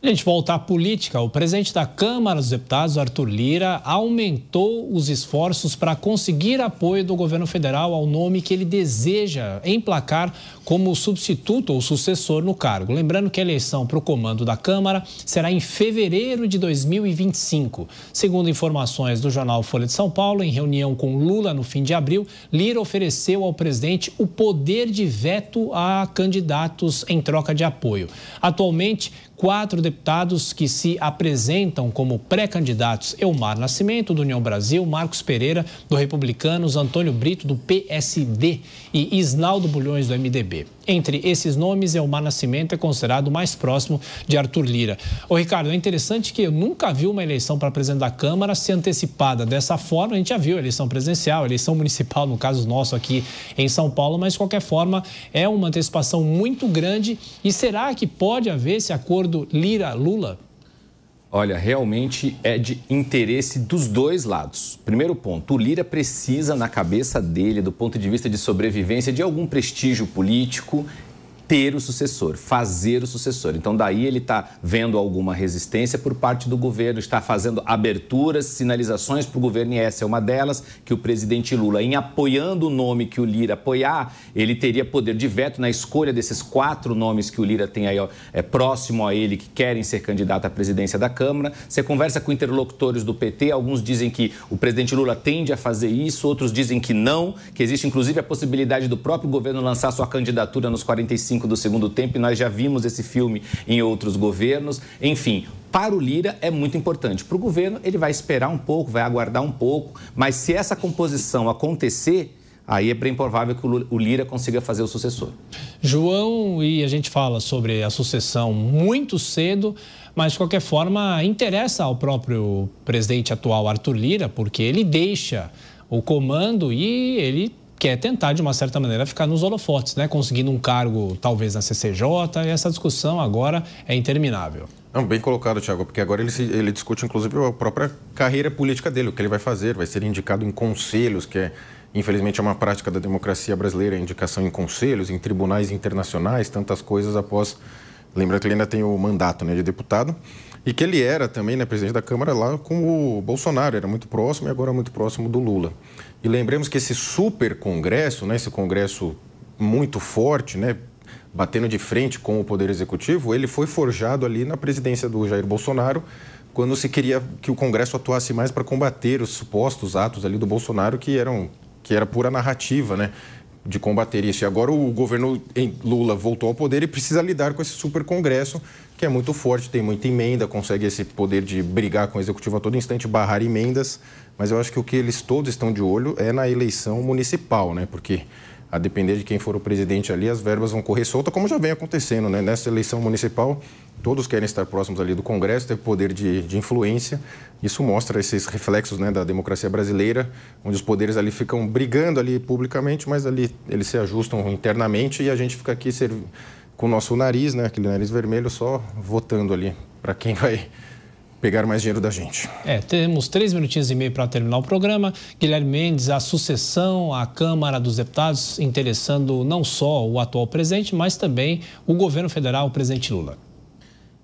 A gente volta à política. O presidente da Câmara dos Deputados, Arthur Lira, aumentou os esforços para conseguir apoio do governo federal ao nome que ele deseja emplacar como substituto ou sucessor no cargo. Lembrando que a eleição para o comando da Câmara será em fevereiro de 2025. Segundo informações do jornal Folha de São Paulo, em reunião com Lula no fim de abril, Lira ofereceu ao presidente o poder de veto a candidatos em troca de apoio. Atualmente, quatro deputados que se apresentam como pré-candidatos Elmar Nascimento, do União Brasil, Marcos Pereira, do Republicanos, Antônio Brito, do PSD e Isnaldo Bulhões, do MDB. Entre esses nomes, Elmar Nascimento é considerado mais próximo de Arthur Lira. Ô Ricardo, é interessante que eu nunca vi uma eleição para presidente da Câmara se antecipada dessa forma. A gente já viu eleição presidencial, eleição municipal, no caso nosso aqui em São Paulo, mas de qualquer forma é uma antecipação muito grande. E será que pode haver esse acordo Lira? Lira Lula? Olha, realmente é de interesse dos dois lados. Primeiro ponto, o Lira precisa, na cabeça dele, do ponto de vista de sobrevivência, de algum prestígio político ter o sucessor, fazer o sucessor. Então, daí ele está vendo alguma resistência por parte do governo, está fazendo aberturas, sinalizações para o governo, e essa é uma delas, que o presidente Lula, em apoiando o nome que o Lira apoiar, ele teria poder de veto na escolha desses quatro nomes que o Lira tem aí ó, é, próximo a ele, que querem ser candidato à presidência da Câmara. Você conversa com interlocutores do PT, alguns dizem que o presidente Lula tende a fazer isso, outros dizem que não, que existe inclusive a possibilidade do próprio governo lançar sua candidatura nos 45 45 do segundo tempo e nós já vimos esse filme em outros governos. Enfim, para o Lira é muito importante. Para o governo, ele vai esperar um pouco, vai aguardar um pouco, mas se essa composição acontecer, aí é bem provável que o Lira consiga fazer o sucessor. João, e a gente fala sobre a sucessão muito cedo, mas de qualquer forma interessa ao próprio presidente atual Arthur Lira, porque ele deixa o comando e ele que é tentar, de uma certa maneira, ficar nos holofotes, né? conseguindo um cargo talvez na CCJ, e essa discussão agora é interminável. Não, bem colocado, Tiago, porque agora ele, se, ele discute inclusive a própria carreira política dele, o que ele vai fazer, vai ser indicado em conselhos, que é, infelizmente é uma prática da democracia brasileira, a indicação em conselhos, em tribunais internacionais, tantas coisas após. Lembra que ele ainda tem o mandato né, de deputado. E que ele era também né, presidente da Câmara lá com o Bolsonaro, era muito próximo e agora muito próximo do Lula. E lembremos que esse super congresso, né, esse congresso muito forte, né, batendo de frente com o Poder Executivo, ele foi forjado ali na presidência do Jair Bolsonaro, quando se queria que o Congresso atuasse mais para combater os supostos atos ali do Bolsonaro, que eram que era pura narrativa, né? de combater isso. E agora o governo Lula voltou ao poder e precisa lidar com esse super congresso que é muito forte, tem muita emenda, consegue esse poder de brigar com o executivo a todo instante, barrar emendas. Mas eu acho que o que eles todos estão de olho é na eleição municipal, né? Porque a depender de quem for o presidente ali, as verbas vão correr solta, como já vem acontecendo, né? Nessa eleição municipal, todos querem estar próximos ali do Congresso, ter poder de, de influência. Isso mostra esses reflexos né, da democracia brasileira, onde os poderes ali ficam brigando ali publicamente, mas ali eles se ajustam internamente e a gente fica aqui ser, com o nosso nariz, né? Aquele nariz vermelho só votando ali para quem vai pegar mais dinheiro da gente. É, temos três minutinhos e meio para terminar o programa. Guilherme Mendes, a sucessão à Câmara dos Deputados, interessando não só o atual presidente, mas também o governo federal, o presidente Lula.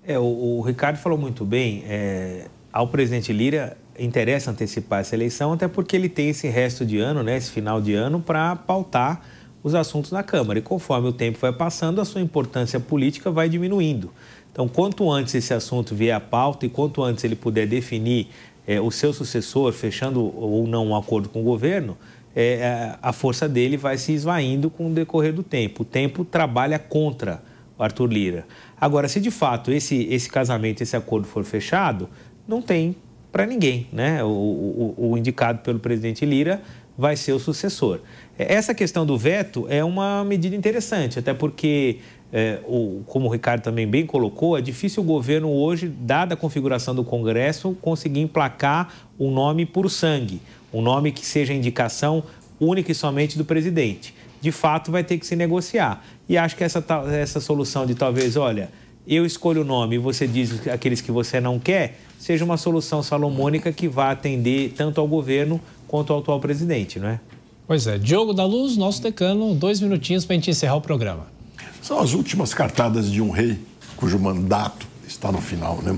É, o, o Ricardo falou muito bem. É, ao presidente Lira interessa antecipar essa eleição, até porque ele tem esse resto de ano, né, esse final de ano, para pautar os assuntos na Câmara. E conforme o tempo vai passando, a sua importância política vai diminuindo. Então, quanto antes esse assunto vier à pauta e quanto antes ele puder definir é, o seu sucessor, fechando ou não um acordo com o governo, é, a força dele vai se esvaindo com o decorrer do tempo. O tempo trabalha contra o Arthur Lira. Agora, se de fato esse, esse casamento, esse acordo for fechado, não tem para ninguém, né? O, o, o, indicado pelo presidente Lira vai ser o sucessor. Essa questão do veto é uma medida interessante, até porque é, o, como o Ricardo também bem colocou, é difícil o governo hoje, dada a configuração do Congresso, conseguir emplacar um nome por sangue, um nome que seja indicação única e somente do presidente. De fato, vai ter que se negociar. E acho que essa, essa solução de talvez, olha, eu escolho o nome e você diz aqueles que você não quer, seja uma solução salomônica que vá atender tanto ao governo quanto ao atual presidente, não é? Pois é. Diogo da Luz, nosso decano, dois minutinhos para a gente encerrar o programa. São as últimas cartadas de um rei cujo mandato está no final, né?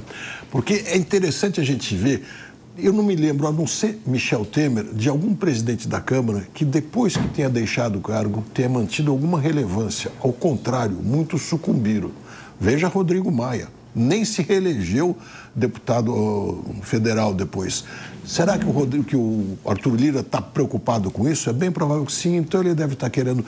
Porque é interessante a gente ver. Eu não me lembro, a não ser Michel Temer, de algum presidente da Câmara que, depois que tenha deixado o cargo, tenha mantido alguma relevância. Ao contrário, muitos sucumbiram. Veja Rodrigo Maia, nem se reelegeu deputado federal depois. Será que o, Rodrigo, que o Arthur Lira está preocupado com isso? É bem provável que sim, então ele deve estar tá querendo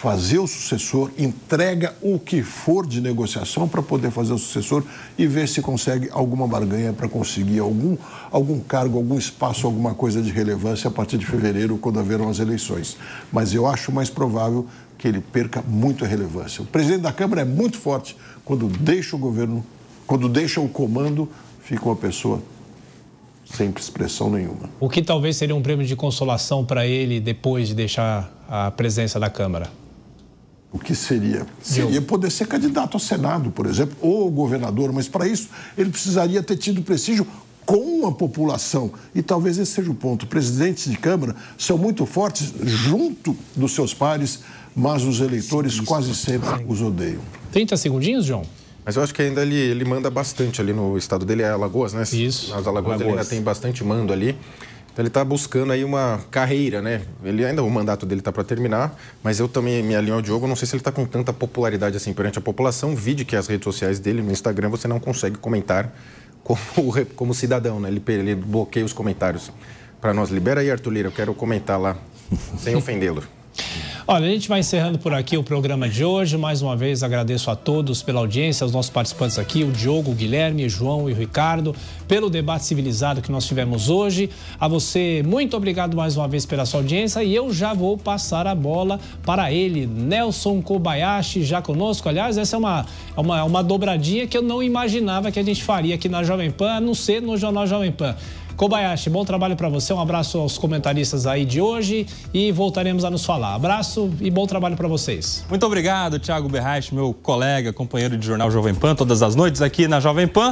fazer o sucessor, entrega o que for de negociação para poder fazer o sucessor e ver se consegue alguma barganha para conseguir algum, algum cargo, algum espaço, alguma coisa de relevância a partir de fevereiro, quando haverão as eleições. Mas eu acho mais provável que ele perca muito relevância. O presidente da Câmara é muito forte quando deixa o governo, quando deixa o comando, fica uma pessoa sem expressão nenhuma. O que talvez seria um prêmio de consolação para ele depois de deixar a presença da Câmara? o que seria? Seria poder ser candidato ao Senado, por exemplo, ou governador, mas para isso ele precisaria ter tido prestígio com a população. E talvez esse seja o ponto. Presidentes de Câmara são muito fortes junto dos seus pares, mas os eleitores Sim, quase sempre os odeiam. 30 segundinhos, João? Mas eu acho que ainda ele, ele manda bastante ali no estado dele, é Alagoas, né? Isso. Nas Alagoas, Alagoas. ele ainda tem bastante mando ali. Então ele está buscando aí uma carreira, né? Ele ainda o mandato dele está para terminar, mas eu também me alinho é ao Diogo. Não sei se ele está com tanta popularidade assim perante a população. Vide que as redes sociais dele no Instagram você não consegue comentar como, como cidadão, né? Ele, ele bloqueia os comentários para nós. Libera aí, Arthur Lira, eu quero comentar lá, sem ofendê-lo. Olha, a gente vai encerrando por aqui o programa de hoje. Mais uma vez agradeço a todos pela audiência, aos nossos participantes aqui, o Diogo, o Guilherme, o João e o Ricardo, pelo debate civilizado que nós tivemos hoje. A você, muito obrigado mais uma vez pela sua audiência e eu já vou passar a bola para ele, Nelson Kobayashi, já conosco. Aliás, essa é uma, é uma, é uma dobradinha que eu não imaginava que a gente faria aqui na Jovem Pan, a não ser no Jornal Jovem Pan. Kobayashi, bom trabalho para você. Um abraço aos comentaristas aí de hoje e voltaremos a nos falar. Abraço e bom trabalho para vocês. Muito obrigado, Thiago Berraich, meu colega, companheiro de jornal Jovem Pan, todas as noites aqui na Jovem Pan.